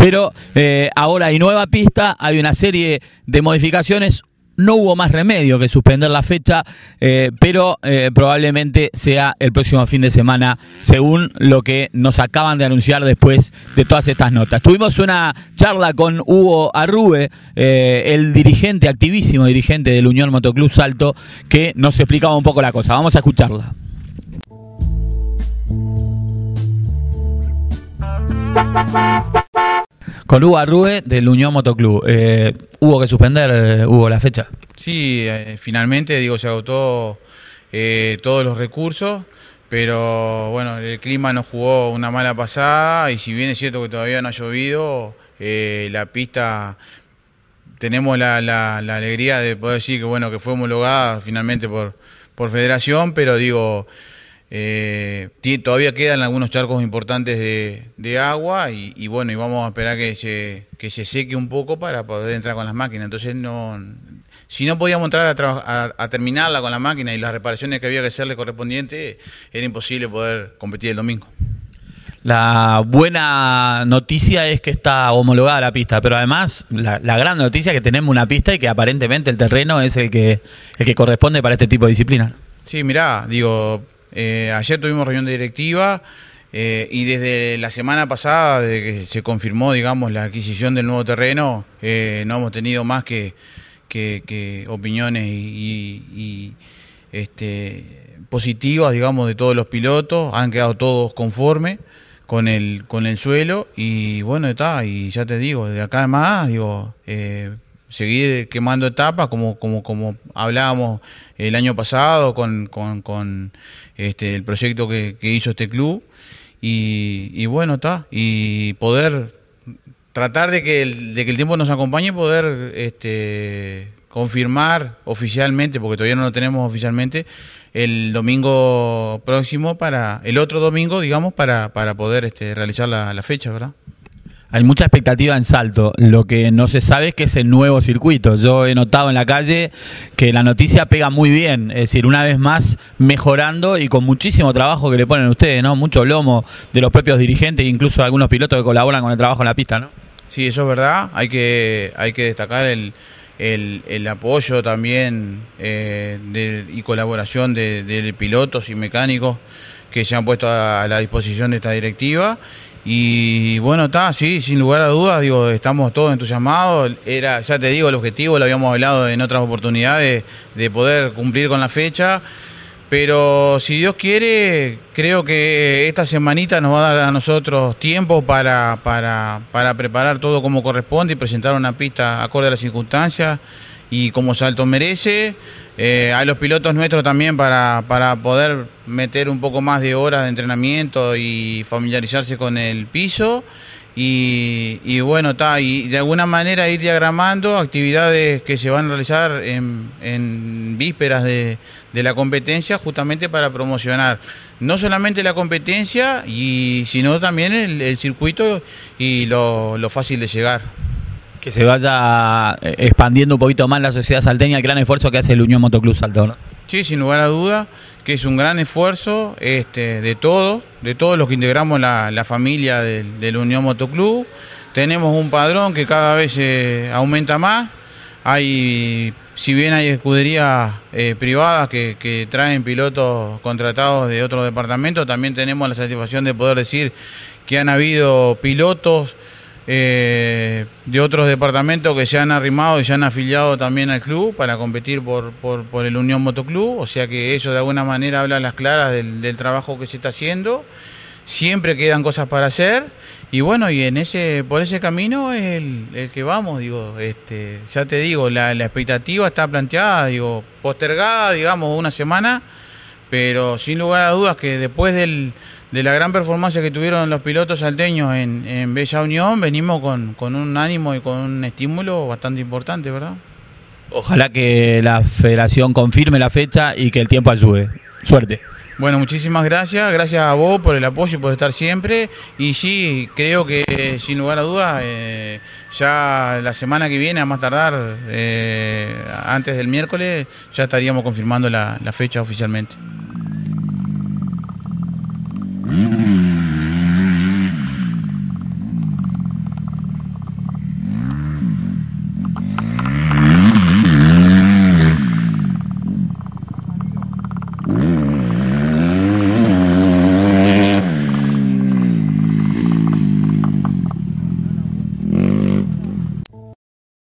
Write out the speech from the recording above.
Pero eh, ahora hay nueva pista, hay una serie de modificaciones. No hubo más remedio que suspender la fecha, eh, pero eh, probablemente sea el próximo fin de semana, según lo que nos acaban de anunciar después de todas estas notas. Tuvimos una charla con Hugo Arrube, el dirigente, activísimo dirigente del Unión Motoclub Salto, que nos explicaba un poco la cosa. Vamos a escucharla. Con Hugo Arrue del Unión Motoclub. Eh, hubo que suspender, eh, Hugo, la fecha. Sí, eh, finalmente, digo, se agotó todos los recursos, pero bueno, el clima nos jugó una mala pasada y si bien es cierto que todavía no ha llovido, la pista tenemos la, alegría de poder decir que bueno que fue homologada finalmente por, por federación, pero digo, eh, todavía quedan algunos charcos importantes de, agua y, bueno, y vamos a esperar que se, que se seque un poco para poder entrar con las máquinas. Entonces, no, si no podíamos entrar a, a, terminarla con la máquina y las reparaciones que había que hacerle correspondientes, era imposible poder competir el domingo. La buena noticia es que está homologada la pista, pero además la, gran noticia es que tenemos una pista y que aparentemente el terreno es el que, el que corresponde para este tipo de disciplina. Sí, mirá, digo, eh, ayer tuvimos reunión directiva eh, y desde la semana pasada, desde que se confirmó, digamos, la adquisición del nuevo terreno, eh, no hemos tenido más que, opiniones y, este, positivas, digamos, de todos los pilotos. Han quedado todos conformes con el, con el suelo y bueno, está, y ya te digo, de acá además... más, digo seguir eh, quemando etapas como, como, como hablábamos el año pasado con, con, este, el proyecto que, que, hizo este club y, y bueno, está, y poder tratar de que, el, de que el tiempo nos acompañe y poder este, confirmar oficialmente, porque todavía no lo tenemos oficialmente, el domingo próximo para, el otro domingo, digamos, para, para poder este, realizar la, la fecha, ¿verdad? Hay mucha expectativa en Salto. Lo que no se sabe es que es el nuevo circuito. Yo he notado en la calle que la noticia pega muy bien. Es decir, una vez más mejorando y con muchísimo trabajo que le ponen ustedes, ¿no? Mucho lomo de los propios dirigentes e incluso algunos pilotos que colaboran con el trabajo en la pista, ¿no? Sí, eso es verdad. Hay que, hay que destacar el, apoyo también eh, y colaboración de, de pilotos y mecánicos que se han puesto a la disposición de esta directiva y bueno, está, sí, sin lugar a dudas, digo, estamos todos entusiasmados. Era, ya te digo, el objetivo, lo habíamos hablado en otras oportunidades, de poder cumplir con la fecha. Pero si Dios quiere, creo que esta semanita nos va a dar a nosotros tiempo para, para, para preparar todo como corresponde y presentar una pista acorde a las circunstancias y como Salto merece eh, a los pilotos nuestros también para, poder meter un poco más de horas de entrenamiento y familiarizarse con el piso. Y, bueno, está, y de alguna manera ir diagramando actividades que se van a realizar en, vísperas de, la competencia justamente para promocionar no solamente la competencia, y, sino también el, circuito y lo fácil de llegar. Que se vaya eh, expandiendo un poquito más la sociedad salteña, el gran esfuerzo que hace el Unión Motoclub Salto, Sí, sin lugar a dudas, que es un gran esfuerzo este, de todos, de todos los que integramos la, familia del, Unión Motoclub. Tenemos un padrón que cada vez eh, aumenta más. Hay si bien hay escuderías eh, privadas que, que, traen pilotos contratados de otros departamentos, también tenemos la satisfacción de poder decir que han habido pilotos eh, de otros departamentos que se han arrimado y se han afiliado también al club para competir por, por, el Unión Motoclub, o sea que eso de alguna manera habla las claras del, trabajo que se está haciendo siempre quedan cosas para hacer y bueno y en ese por ese camino es el, que vamos digo este ya te digo la, la, expectativa está planteada digo postergada digamos una semana pero sin lugar a dudas que después del de la gran performance que tuvieron los pilotos salteños en, Bella Unión, venimos con, un ánimo y con un estímulo bastante importante, ¿verdad? Ojalá que la federación confirme la fecha y que el tiempo ayude. Suerte. Bueno, muchísimas gracias. Gracias a vos por el apoyo y por estar siempre. Y sí, creo que sin lugar a dudas, eh, ya la semana que viene, a más tardar, eh, antes del miércoles, ya estaríamos confirmando la, la fecha oficialmente. Мгм.